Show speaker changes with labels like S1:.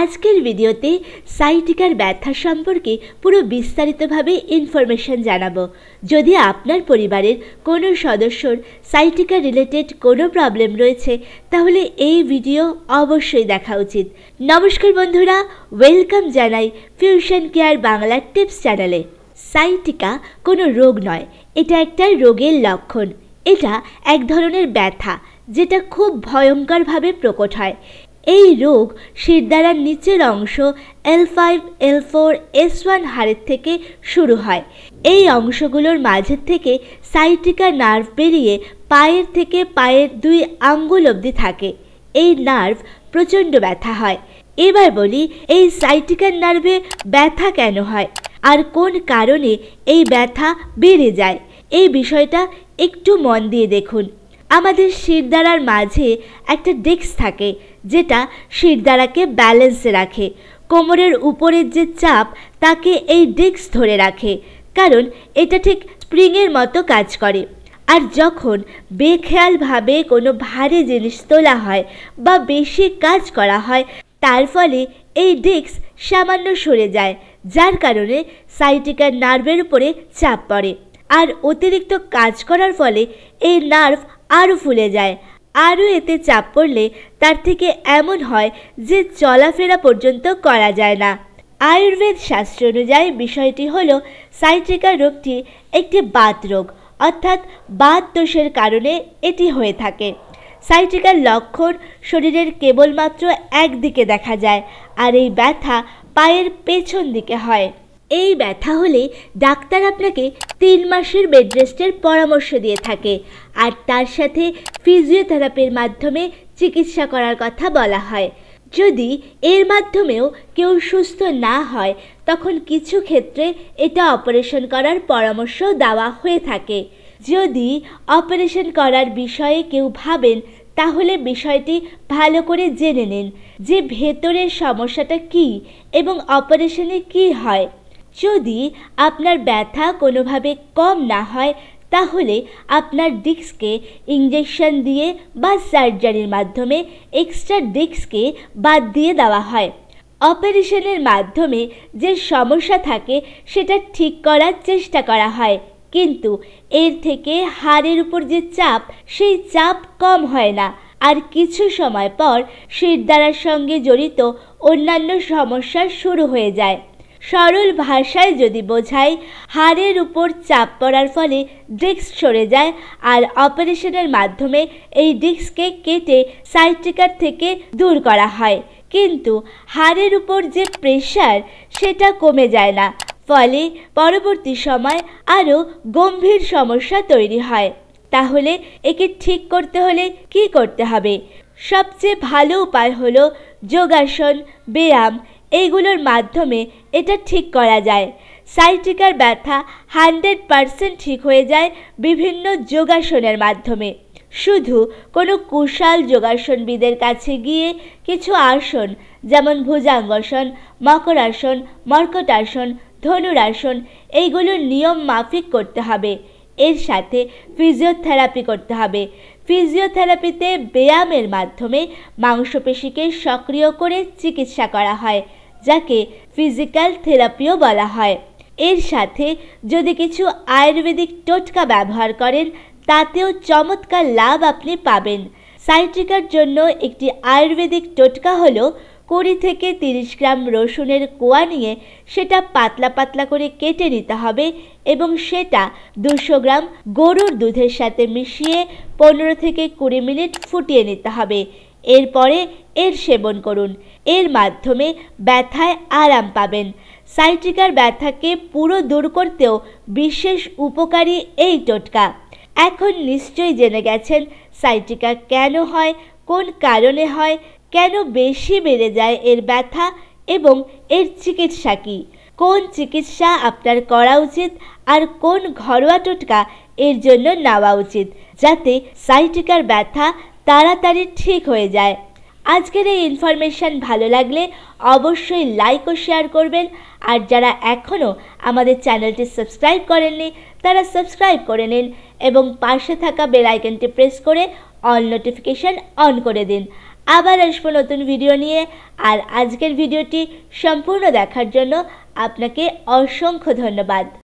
S1: আজকের ভিডিওতে সাইটিকার ব্যথা সম্পর্কে পুরো বিস্তারিতভাবে ইনফরমেশন জানাবো যদি আপনার পরিবারের কোনো সদস্যর সাইটিকা রিলেটেড কোনো প্রবলেম রয়েছে তাহলে এই ভিডিও অবশ্যই দেখা উচিত নমস্কার বন্ধুরা ওয়েলকাম জানাই ফিউশন কেয়ার বাংলা টিপস চ্যানেলে সাইটিকা কোনো রোগ নয় এটা একটা রোগের লক্ষণ এটা এক ধরনের ব্যথা যেটা খুব ভয়ঙ্করভাবে প্রকট হয় এই রোগ শিরদাঁড়ার নিচের অংশ L five L four S one হাড়ের থেকে শুরু হয় এই অংশগুলোর মাঝের থেকে সাইটিকা নার্ভ বেরিয়ে পায়ের থেকে পায়ের দুই আঙ্গুল অবধি থাকে এই নার্ভ প্রচণ্ড ব্যথা হয় এবার বলি এই সাইটিকার নার্ভে ব্যথা কেন হয় আর কোন কারণে এই ব্যথা বেড়ে যায় এই বিষয়টা একটু মন দিয়ে দেখুন আমাদের শিরদাঁড়ার মাঝে একটা ডেস্ক থাকে যেটা শিরদাঁড়াকে ব্যালেন্সে রাখে কোমরের উপরের যে চাপ তাকে এই ডেস্ক ধরে রাখে কারণ এটা ঠিক স্প্রিংয়ের মতো কাজ করে আর যখন বেখেয়ালভাবে কোনো ভারী জিনিস তোলা হয় বা বেশি কাজ করা হয় তার ফলে এই ডেক্স সামান্য সরে যায় যার কারণে সাইটিকার নার্ভের উপরে চাপ পড়ে আর অতিরিক্ত কাজ করার ফলে এই নার্ভ আরও ফুলে যায় আরও এতে চাপ পড়লে তার থেকে এমন হয় যে চলাফেরা পর্যন্ত করা যায় না আয়ুর্বেদ শাস্ত্র অনুযায়ী বিষয়টি হল সাইট্রিকা রোগটি একটি বাত রোগ অর্থাৎ বাত দোষের কারণে এটি হয়ে থাকে সাইট্রিকার লক্ষণ শরীরের কেবলমাত্র একদিকে দেখা যায় আর এই ব্যথা পায়ের পেছন দিকে হয় এই ব্যথা হলে ডাক্তার আপনাকে তিন মাসের বেড রেস্টের পরামর্শ দিয়ে থাকে আর তার সাথে ফিজিওথেরাপির মাধ্যমে চিকিৎসা করার কথা বলা হয় যদি এর মাধ্যমেও কেউ সুস্থ না হয় তখন কিছু ক্ষেত্রে এটা অপারেশন করার পরামর্শ দেওয়া হয়ে থাকে যদি অপারেশন করার বিষয়ে কেউ ভাবেন তাহলে বিষয়টি ভালো করে জেনে নিন যে ভেতরের সমস্যাটা কি এবং অপারেশনে কি হয় যদি আপনার ব্যথা কোনোভাবে কম না হয় তাহলে আপনার ডিস্ককে ইঞ্জেকশন দিয়ে বা সার্জারির মাধ্যমে এক্সট্রা ডিস্ককে বাদ দিয়ে দেওয়া হয় অপারেশনের মাধ্যমে যে সমস্যা থাকে সেটা ঠিক করার চেষ্টা করা হয় কিন্তু এর থেকে হাড়ের উপর যে চাপ সেই চাপ কম হয় না আর কিছু সময় পর শিরদারার সঙ্গে জড়িত অন্যান্য সমস্যা শুরু হয়ে যায় সরল ভাষায় যদি বোঝায় হাড়ের উপর চাপ পড়ার ফলে ডিস্ক সরে যায় আর অপারেশনের মাধ্যমে এই ডিস্ককে কেটে সাইট্রিকার থেকে দূর করা হয় কিন্তু হাড়ের উপর যে প্রেশার সেটা কমে যায় না ফলে পরবর্তী সময় আরও গম্ভীর সমস্যা তৈরি হয় তাহলে একে ঠিক করতে হলে কি করতে হবে সবচেয়ে ভালো উপায় হলো যোগাসন ব্যায়াম এইগুলোর মাধ্যমে এটা ঠিক করা যায় সাইটিকার ব্যথা হান্ড্রেড পারসেন্ট ঠিক হয়ে যায় বিভিন্ন যোগাসনের মাধ্যমে শুধু কোনো কুশাল যোগাসনবিদের কাছে গিয়ে কিছু আসন যেমন ভুজাঙ্গসন মকরাসন মর্কটাসন ধনুরাসন এইগুলো নিয়ম মাফিক করতে হবে এর সাথে ফিজিওথেরাপি করতে হবে ফিজিওথেরাপিতে ব্যায়ামের মাধ্যমে মাংসপেশিকে সক্রিয় করে চিকিৎসা করা হয় যাকে ফিজিক্যাল থেরাপিও বলা হয় এর সাথে যদি কিছু আয়ুর্বেদিক টোটকা ব্যবহার করেন তাতেও চমৎকার লাভ আপনি পাবেন সাইট্রিকার জন্য একটি আয়ুর্বেদিক টোটকা হল কুড়ি থেকে তিরিশ গ্রাম রসুনের কোয়া নিয়ে সেটা পাতলা পাতলা করে কেটে নিতে হবে এবং সেটা দুশো গ্রাম গরুর দুধের সাথে মিশিয়ে পনেরো থেকে কুড়ি মিনিট ফুটিয়ে নিতে হবে এরপরে এর সেবন করুন এর মাধ্যমে ব্যথায় আরাম পাবেন সাইট্রিকার ব্যথাকে পুরো দূর করতেও বিশেষ উপকারী এই টোটকা এখন নিশ্চয়ই জেনে গেছেন সাইট্রিকা কেন হয় কোন কারণে হয় কেন বেশি বেড়ে যায় এর ব্যথা এবং এর চিকিৎসা কী কোন চিকিৎসা আপনার করা উচিত আর কোন ঘরোয়া টোটকা এর জন্য নেওয়া উচিত যাতে সাইটিকার ব্যথা তাড়াতাড়ি ঠিক হয়ে যায় আজকের এই ইনফরমেশান ভালো লাগলে অবশ্যই লাইক ও শেয়ার করবেন আর যারা এখনও আমাদের চ্যানেলটি সাবস্ক্রাইব করেননি তারা সাবস্ক্রাইব করে নিন এবং পাশে থাকা বেল আইকনটি প্রেস করে অল নোটিফিকেশান অন করে দিন আবার আসবো নতুন ভিডিও নিয়ে আর আজকের ভিডিওটি সম্পূর্ণ দেখার জন্য আপনাকে অসংখ্য ধন্যবাদ